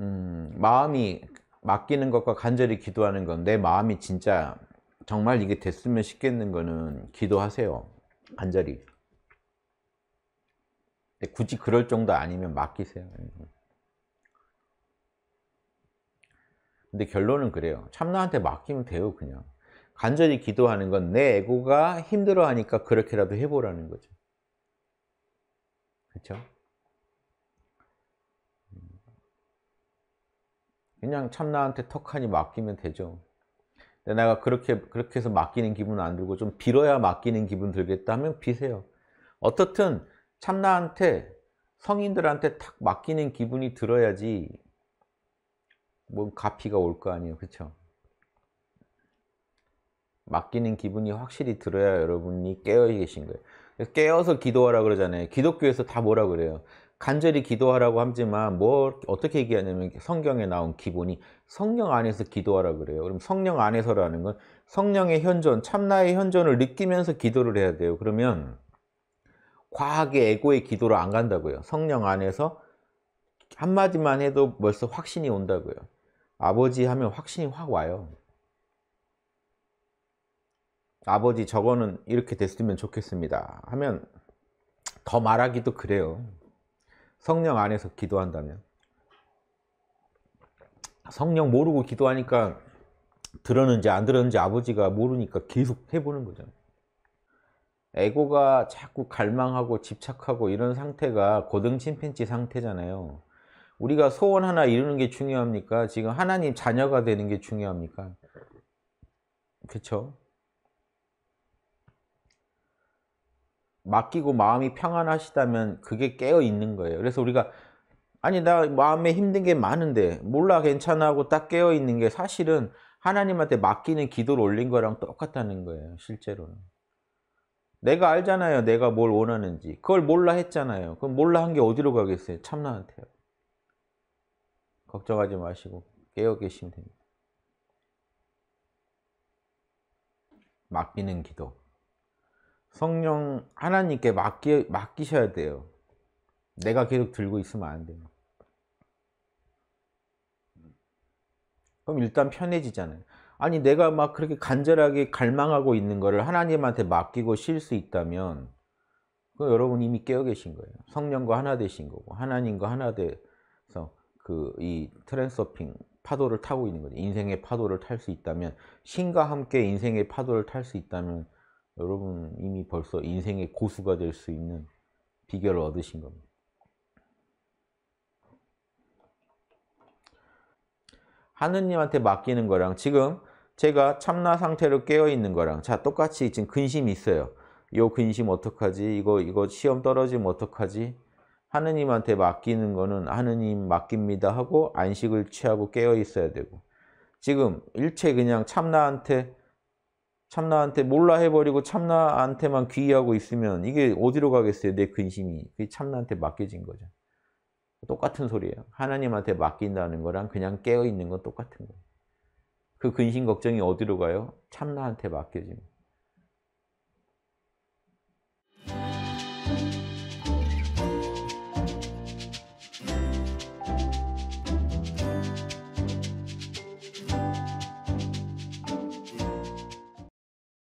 음, 마음이 맡기는 것과 간절히 기도하는 건 내 마음이 진짜 정말 이게 됐으면 싶겠는 거는 기도하세요. 간절히. 굳이 그럴 정도 아니면 맡기세요. 근데 결론은 그래요. 참나한테 맡기면 돼요, 그냥. 간절히 기도하는 건 내 에고가 힘들어하니까 그렇게라도 해보라는 거죠. 그렇죠? 그냥 참나한테 턱하니 맡기면 되죠. 근데 내가 그렇게 그렇게 해서 맡기는 기분 안 들고 좀 빌어야 맡기는 기분 들겠다 하면 비세요. 어떻든 참나한테 성인들한테 탁 맡기는 기분이 들어야지 뭔 가피가 올 거 아니에요. 그렇죠? 맡기는 기분이 확실히 들어야 여러분이 깨어 계신 거예요. 깨어서 기도하라 그러잖아요. 기독교에서 다 뭐라 그래요? 간절히 기도하라고 하지만 뭐 어떻게 얘기하냐면 성경에 나온 기본이 성령 안에서 기도하라 그래요. 그럼 성령 안에서라는 건 성령의 현존, 참나의 현존을 느끼면서 기도를 해야 돼요. 그러면 과하게 에고의 기도로 안 간다고요. 성령 안에서 한마디만 해도 벌써 확신이 온다고요. 아버지 하면 확신이 확 와요. 아버지 저거는 이렇게 됐으면 좋겠습니다. 하면 더 말하기도 그래요. 성령 안에서 기도한다면 성령 모르고 기도하니까 들었는지 안 들었는지 아버지가 모르니까 계속 해보는 거죠 에고가 자꾸 갈망하고 집착하고 이런 상태가 고등 침팬지 상태잖아요 우리가 소원 하나 이루는 게 중요합니까? 지금 하나님 자녀가 되는 게 중요합니까? 그렇죠? 맡기고 마음이 평안하시다면 그게 깨어 있는 거예요. 그래서 우리가 아니 나 마음에 힘든 게 많은데 몰라 괜찮아 하고 딱 깨어 있는 게 사실은 하나님한테 맡기는 기도를 올린 거랑 똑같다는 거예요. 실제로는. 내가 알잖아요. 내가 뭘 원하는지. 그걸 몰라 했잖아요. 그럼 몰라 한 게 어디로 가겠어요? 참나한테요. 걱정하지 마시고 깨어 계시면 됩니다. 맡기는 기도. 성령 하나님께 맡기, 맡기셔야 돼요. 내가 계속 들고 있으면 안 돼요. 그럼 일단 편해지잖아요. 아니 내가 막 그렇게 간절하게 갈망하고 있는 거를 하나님한테 맡기고 쉴 수 있다면 그 여러분 이미 깨어 계신 거예요. 성령과 하나 되신 거고 하나님과 하나 돼서 그 이 트랜서핑 파도를 타고 있는 거죠. 인생의 파도를 탈 수 있다면 신과 함께 인생의 파도를 탈 수 있다면 여러분 이미 벌써 인생의 고수가 될 수 있는 비결을 얻으신 겁니다. 하느님한테 맡기는 거랑 지금 제가 참나 상태로 깨어 있는 거랑 자 똑같이 지금 근심이 있어요. 요 근심 어떡하지? 이거 이거 시험 떨어지면 어떡하지? 하느님한테 맡기는 거는 하느님 맡깁니다 하고 안식을 취하고 깨어 있어야 되고 지금 일체 그냥 참나한테 참나한테 몰라 해버리고 참나한테만 귀의하고 있으면 이게 어디로 가겠어요? 내 근심이. 그게 참나한테 맡겨진 거죠. 똑같은 소리예요. 하나님한테 맡긴다는 거랑 그냥 깨어있는 건 똑같은 거예요. 그 근심 걱정이 어디로 가요? 참나한테 맡겨집니다.